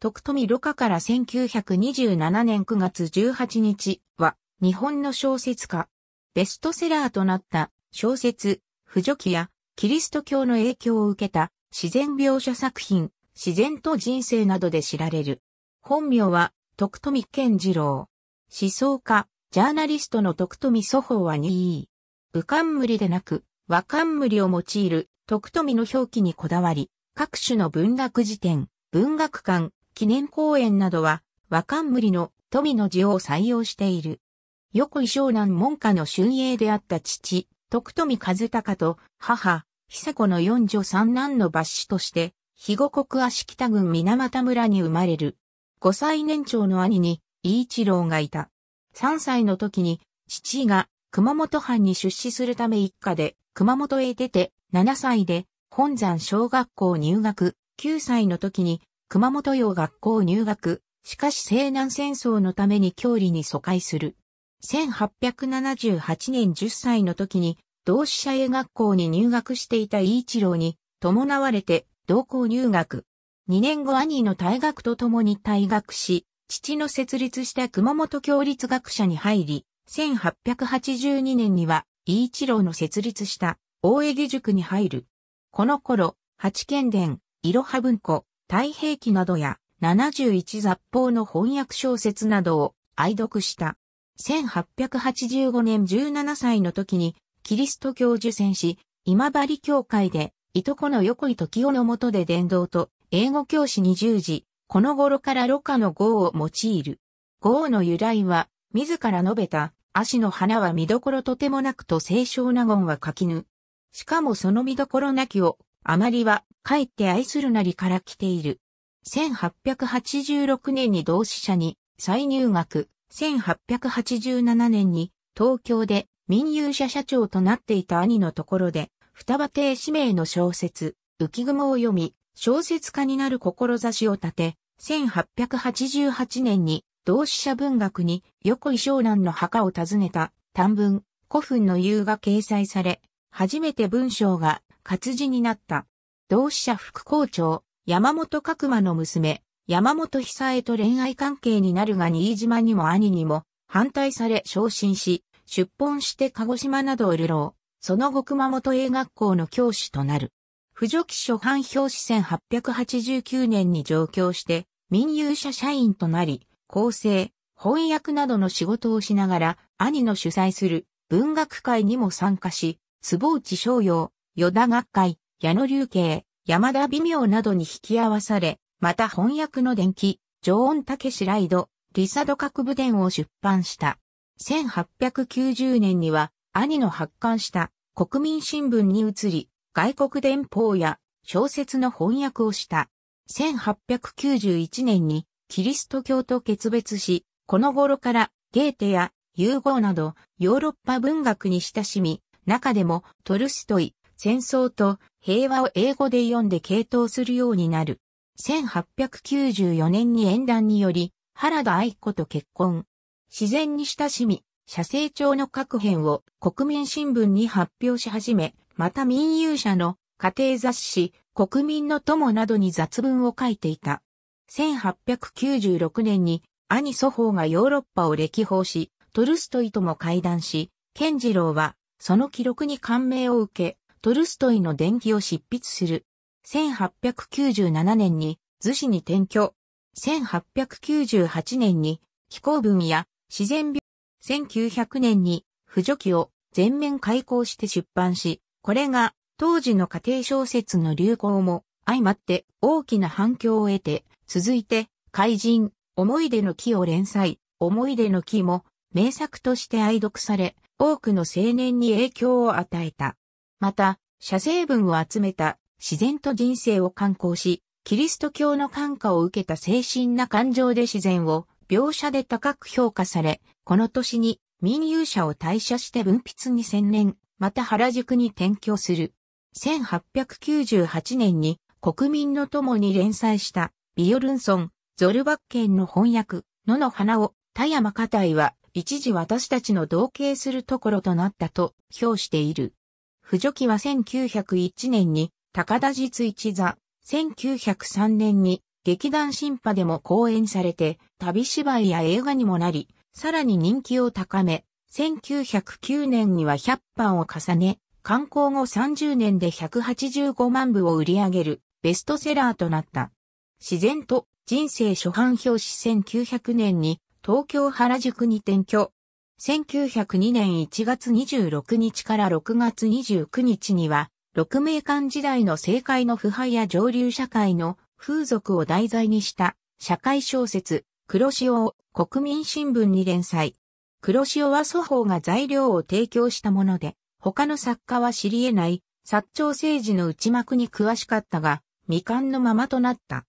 徳富ろ過から1927年9月18日は、日本の小説家。ベストセラーとなった小説、不助記や、キリスト教の影響を受けた自然描写作品、自然と人生などで知られる。本名は、徳富健次郎。思想家、ジャーナリストの徳富祖法は 2E。武漢無理でなく、和漢無理を用いる徳富の表記にこだわり、各種の文学辞典、文学館、記念公園などは、和冠の富の字を採用している。横井湘南門下の春英であった父、徳富和孝と母、久子の四女三男の抜子として、肥後国足北郡水俣村に生まれる。五歳年長の兄に、伊一郎がいた。三歳の時に、父が熊本藩に出資するため一家で熊本へ出て、七歳で本山小学校入学、九歳の時に熊本洋学校入学、しかし西南戦争のために郷里に疎開する。1878年10歳の時に、同志社英学校に入学していた伊一郎に、伴われて、同校入学。2年後兄の退学とともに退学し、父の設立した熊本共立学者に入り、1882年には、伊一郎の設立した、大江義塾に入る。この頃、八軒伝、いろは文庫、太平記などや71雑報の翻訳小説などを愛読した。1885年17歳の時にキリスト教受選し、今治教会でいとこの横井時夫の下で伝道と英語教師に従事、この頃からろカの号を用いる。号の由来は、自ら述べた、足の花は見どころとてもなくと清少納言は書きぬ。しかもその見どころなきを、あまりは帰って愛するなりから来ている。1886年に同志社に再入学、1887年に東京で民有社社長となっていた兄のところで、双葉亭氏名の小説、浮雲を読み、小説家になる志を立て、1888年に同志社文学に横井湘南の墓を訪ねた短文、古墳の夕が掲載され、初めて文章が活字になった。同志社副校長、山本角馬の娘、山本久江と恋愛関係になるが新島にも兄にも反対され昇進し、出奔して鹿児島などを流浪。その後熊本英学校の教師となる。扶助記初版表紙1889年に上京して、民有社社員となり、構成、翻訳などの仕事をしながら、兄の主催する文学会にも参加し、坪内商用、与田学会、矢野流慶、山田微妙などに引き合わされ、また翻訳の伝記、常温武史ライド、リサド各部伝を出版した。1890年には、兄の発刊した国民新聞に移り、外国伝報や小説の翻訳をした。1891年にキリスト教と決別し、この頃からゲーテや融合などヨーロッパ文学に親しみ、中でもトルストイ、戦争と平和を英語で読んで傾倒するようになる。1894年に縁談により、原田愛子と結婚。自然に親しみ、社政庁の各編を国民新聞に発表し始め、また民有者の家庭雑誌、国民の友などに雑文を書いていた。1896年に兄祖父がヨーロッパを歴訪し、トルストイとも会談し、健次郎はその記録に感銘を受け、トルストイの伝記を執筆する。1897年に図紙に転居。1898年に気候文や自然病。1900年に不助記を全面開講して出版し、これが当時の家庭小説の流行も相まって大きな反響を得て、続いて怪人、思い出の木を連載、思い出の木も名作として愛読され、多くの青年に影響を与えた。また、写生文を集めた自然と人生を観光し、キリスト教の感化を受けた精神な感情で自然を描写で高く評価され、この年に民有者を退社して文筆に専念、また原宿に転居する。1898年に国民の友に連載したビヨルンソン、ゾルバッケンの翻訳、野の花を田山家体は一時私たちの同型するところとなったと評している。不助記は1901年に高田実一座、1903年に劇団新派でも公演されて、旅芝居や映画にもなり、さらに人気を高め、1909年には100版を重ね、観光後30年で185万部を売り上げるベストセラーとなった。自然と人生初版表紙1900年に東京原宿に転居、1902年1月26日から6月29日には、六名間時代の政界の腐敗や上流社会の風俗を題材にした社会小説、黒潮を国民新聞に連載。黒潮は祖法が材料を提供したもので、他の作家は知り得ない、薩長政治の内幕に詳しかったが、未完のままとなった。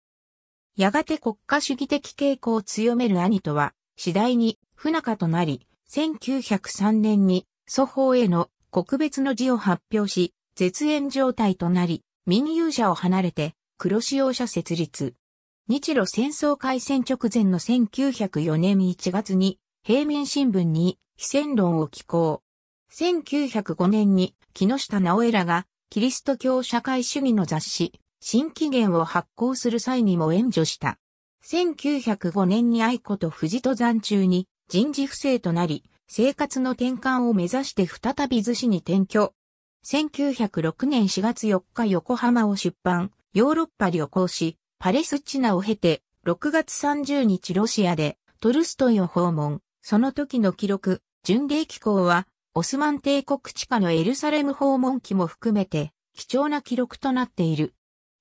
やがて国家主義的傾向を強める兄とは、次第に不仲となり、1903年に祖法への国別の字を発表し、絶縁状態となり、民有者を離れて黒潮社設立。日露戦争開戦直前の1904年1月に、平民新聞に非戦論を寄稿。1905年に木下直江らがキリスト教社会主義の雑誌、新起源を発行する際にも援助した。1905年に愛子と富士登山中に人事不正となり、生活の転換を目指して再び図紙に転居。1906年4月4日横浜を出版、ヨーロッパ旅行し、パレスチナを経て、6月30日ロシアでトルストイを訪問、その時の記録、巡礼機構は、オスマン帝国地下のエルサレム訪問記も含めて、貴重な記録となっている。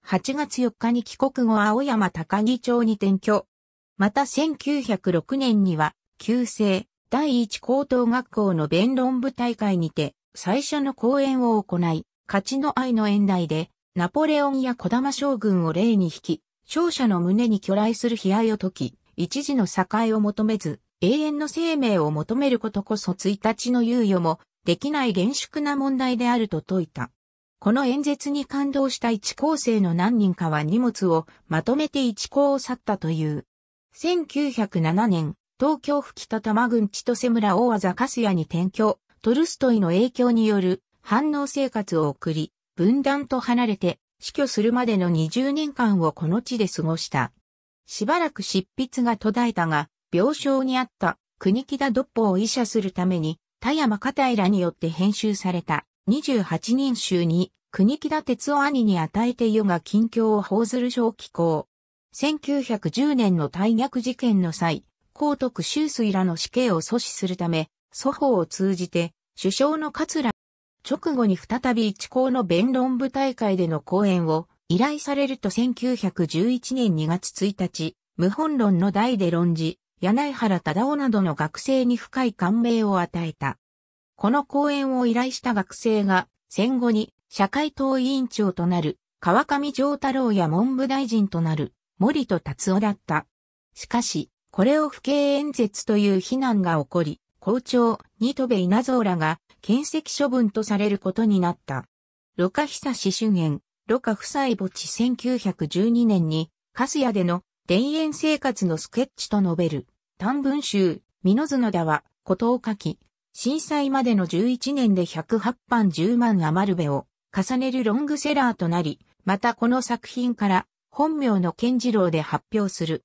8月4日に帰国後青山高木町に転居。また1906年には、旧制第一高等学校の弁論部大会にて最初の講演を行い、勝ちの愛の演題でナポレオンや小玉将軍を例に引き、勝者の胸に巨来する悲哀を解き、一時の境を求めず、永遠の生命を求めることこそ1日の猶予もできない厳粛な問題であると説いた。この演説に感動した一高生の何人かは荷物をまとめて一高を去ったという。1907年、東京吹田多摩郡千歳村大和粕谷に転居、トルストイの影響による反応生活を送り、分断と離れて死去するまでの20年間をこの地で過ごした。しばらく執筆が途絶えたが、病床にあった国木田ドッポを医者するために、田山片平によって編集された28人集に、国木田哲夫兄に与えて世が近況を報ずる書を寄稿。1910年の大逆事件の際、皇徳秋水らの死刑を阻止するため、祖法を通じて、首相の桂直後に再び一校の弁論部大会での講演を依頼されると1911年2月1日、無本論の題で論じ、柳原忠夫などの学生に深い感銘を与えた。この講演を依頼した学生が、戦後に社会党委員長となる、川上丈太郎や文部大臣となる、森戸達夫だった。しかし、これを不敬演説という非難が起こり、校長、ニトベ稲造らが、検責処分とされることになった。ロカ久志主演、ロカ夫妻墓地1912年に、カスヤでの田園生活のスケッチと述べる、短文集、ミノズノダは、ことを書き、震災までの11年で108版10万余るべを重ねるロングセラーとなり、またこの作品から本名の健次郎で発表する。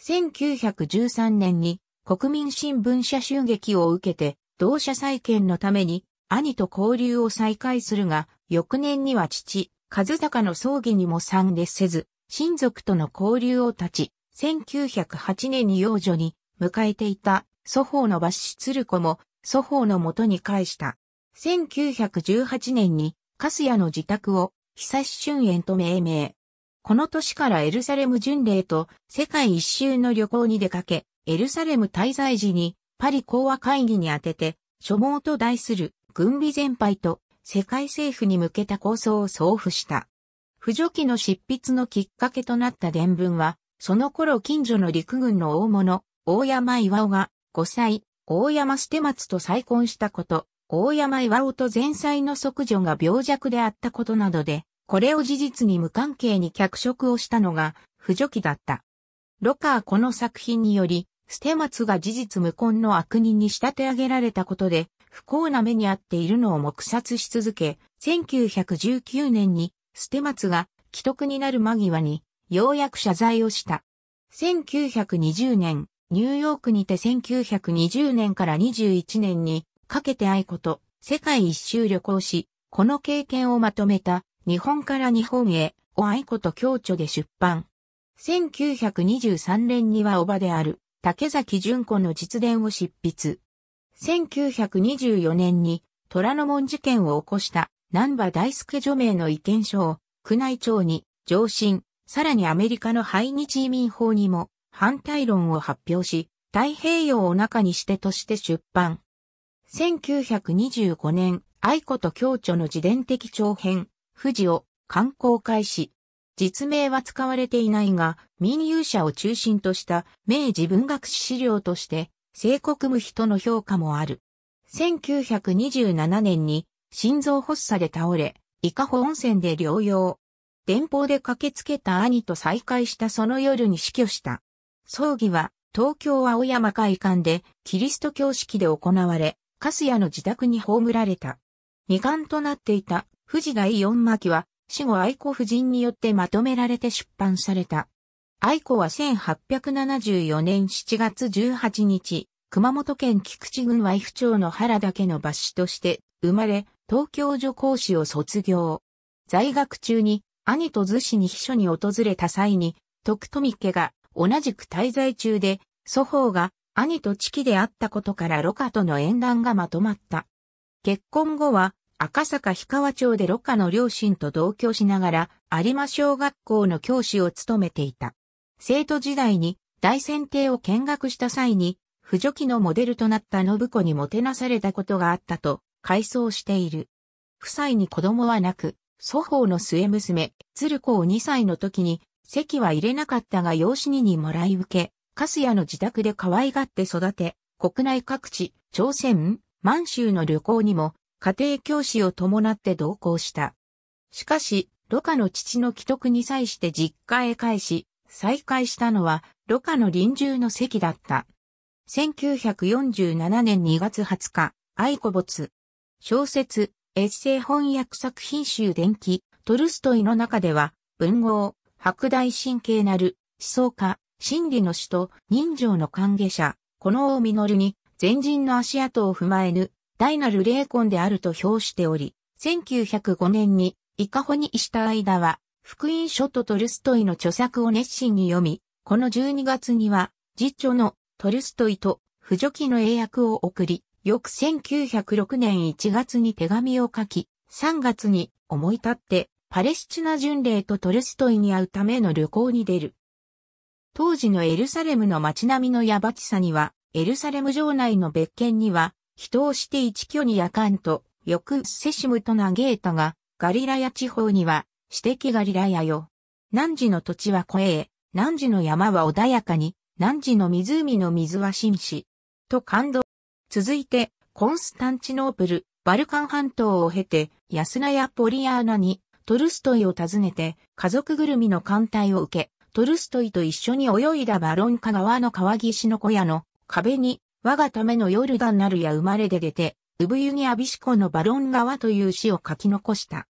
1913年に国民新聞社襲撃を受けて、同社再建のために兄と交流を再開するが、翌年には父、和高の葬儀にも参列せず、親族との交流を断ち、1908年に養女に迎えていた祖父の抜子鶴子も祖父の元に返した。1918年に、カスヤの自宅を、久し春園と命名。この年からエルサレム巡礼と世界一周の旅行に出かけ、エルサレム滞在時にパリ講和会議に当てて、諸望と題する軍備全廃と世界政府に向けた構想を送付した。不助記の執筆のきっかけとなった伝文は、その頃近所の陸軍の大物、大山岩尾が、5歳、大山捨松と再婚したこと、大山岩尾と前妻の即女が病弱であったことなどで、これを事実に無関係に脚色をしたのが、不助記だった。ロカーこの作品により、捨松が事実無根の悪人に仕立て上げられたことで、不幸な目に遭っているのを黙殺し続け、1919年に、捨松が既得になる間際に、ようやく謝罪をした。1920年、ニューヨークにて1920年から21年にかけて愛子と世界一周旅行し、この経験をまとめた日本から日本へ、お愛子と共著で出版。1923年にはおばである、竹崎淳子の実伝を執筆。1924年に、虎ノ門事件を起こした、南波大輔除名の意見書を、宮内庁に、上申、さらにアメリカの排日移民法にも、反対論を発表し、太平洋を中にしてとして出版。1925年、愛子と共著の自伝的長編、富士を観光開始。実名は使われていないが、民有者を中心とした明治文学史資料として、聖国無比との評価もある。1927年に心臓発作で倒れ、伊香保温泉で療養。電報で駆けつけた兄と再会したその夜に死去した。葬儀は東京青山会館でキリスト教式で行われ、カスヤの自宅に葬られた。二冠となっていた藤第四巻は、死後愛子夫人によってまとめられて出版された。愛子は1874年7月18日、熊本県菊池郡ワ府町の原岳の抜子として生まれ、東京女講師を卒業。在学中に兄と図子に秘書に訪れた際に、徳富家が同じく滞在中で、祖父が兄と父であったことからロカとの縁談がまとまった。結婚後は赤坂氷川町でロカの両親と同居しながら有馬小学校の教師を務めていた。生徒時代に大選定を見学した際に、扶助機のモデルとなった信子にもてなされたことがあったと、回想している。夫妻に子供はなく、祖母の末娘、鶴子を2歳の時に、席は入れなかったが養子ににもらい受け、カスヤの自宅で可愛がって育て、国内各地、朝鮮、満州の旅行にも家庭教師を伴って同行した。しかし、ロカの父の帰得に際して実家へ返し、再会したのは、ロカの臨終の席だった。1947年2月20日、愛子没。小説、エッセイ翻訳作品集伝記、トルストイの中では、文豪、白大神経なる、思想家、真理の使と人情の歓迎者、この王実に、前人の足跡を踏まえぬ、大なる霊魂であると評しており、1905年にイカホにした間は、福音書とトルストイの著作を熱心に読み、この12月には、実著のトルストイと扶助記の英訳を送り、翌1906年1月に手紙を書き、3月に思い立ってパレスチナ巡礼とトルストイに会うための旅行に出る。当時のエルサレムの街並みのヤバチさには、エルサレム城内の別件には、人をして一挙に夜間と、翌セシムと嘆いたが、ガリラヤ地方には、指摘ガリラヤよ。汝の土地は肥え、汝の山は穏やかに、汝の湖の水は紳士。と感動。続いて、コンスタンチノープル、バルカン半島を経て、ヤスナやポリアーナに、トルストイを訪ねて、家族ぐるみの艦隊を受け、トルストイと一緒に泳いだバロンカ川の川岸の小屋の壁に我がためのヨルダンなるや生まれで出て、産湯にアビシコのバロン川という詩を書き残した。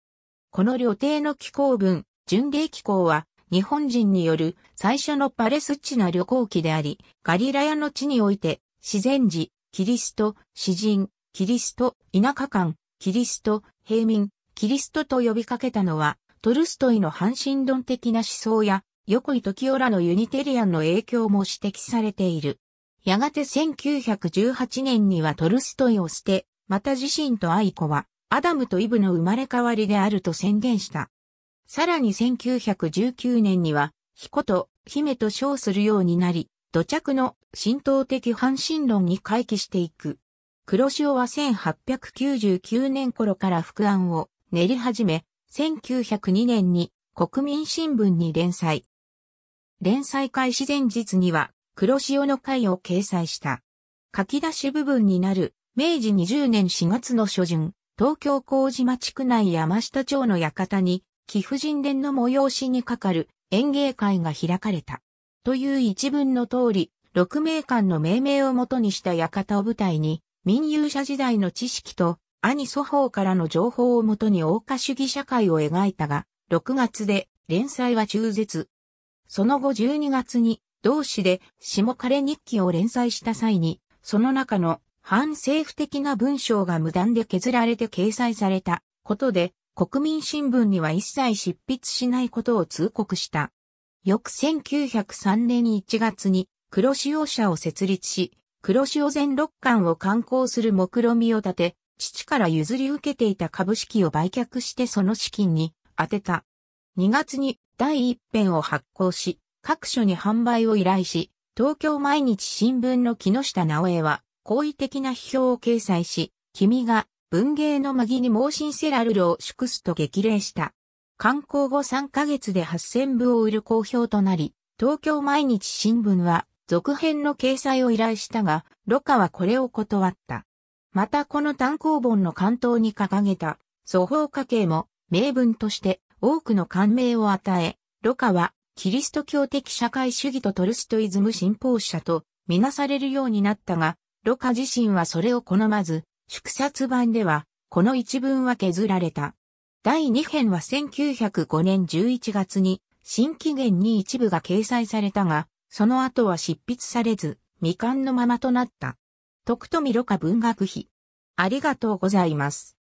この旅程の気候文、巡礼気候は、日本人による最初のパレスチナ旅行記であり、ガリラヤの地において、自然寺、キリスト、詩人、キリスト、田舎間、キリスト、平民、キリストと呼びかけたのは、トルストイの半神論的な思想や、横井時オラのユニテリアンの影響も指摘されている。やがて1918年にはトルストイを捨て、また自身と愛子は、アダムとイブの生まれ変わりであると宣言した。さらに1919年には、彦と姫と称するようになり、土着の神道的反神論に回帰していく。黒潮は1899年頃から副案を練り始め、1902年に国民新聞に連載。連載開始前日には黒潮の会を掲載した。書き出し部分になる、明治20年4月の初旬、東京麹町区内山下町の館に、貴婦人伝の催しにかかる演芸会が開かれた。という一文の通り、六名館の命名をもとにした館を舞台に、民有者時代の知識と、兄祖法からの情報をもとに大化主義社会を描いたが、6月で連載は中絶。その後12月に同誌で下枯日記を連載した際に、その中の反政府的な文章が無断で削られて掲載されたことで、国民新聞には一切執筆しないことを通告した。翌1903年1月に黒潮社を設立し、黒潮全六巻を刊行する目論みを立て、父から譲り受けていた株式を売却してその資金に当てた。2月に第一編を発行し、各所に販売を依頼し、東京毎日新聞の木下直江は、好意的な批評を掲載し、君が文芸の紛に盲信セラルルを祝すと激励した。刊行後3ヶ月で8000部を売る好評となり、東京毎日新聞は続編の掲載を依頼したが、ロカはこれを断った。またこの単行本の関東に掲げた、祖方家系も名文として多くの感銘を与え、ロカはキリスト教的社会主義とトルストイズム信奉者とみなされるようになったが、ロカ自身はそれを好まず、祝殺版では、この一文は削られた。第2編は1905年11月に、新期限に一部が掲載されたが、その後は執筆されず、未完のままとなった。徳富ロカ文学費。ありがとうございます。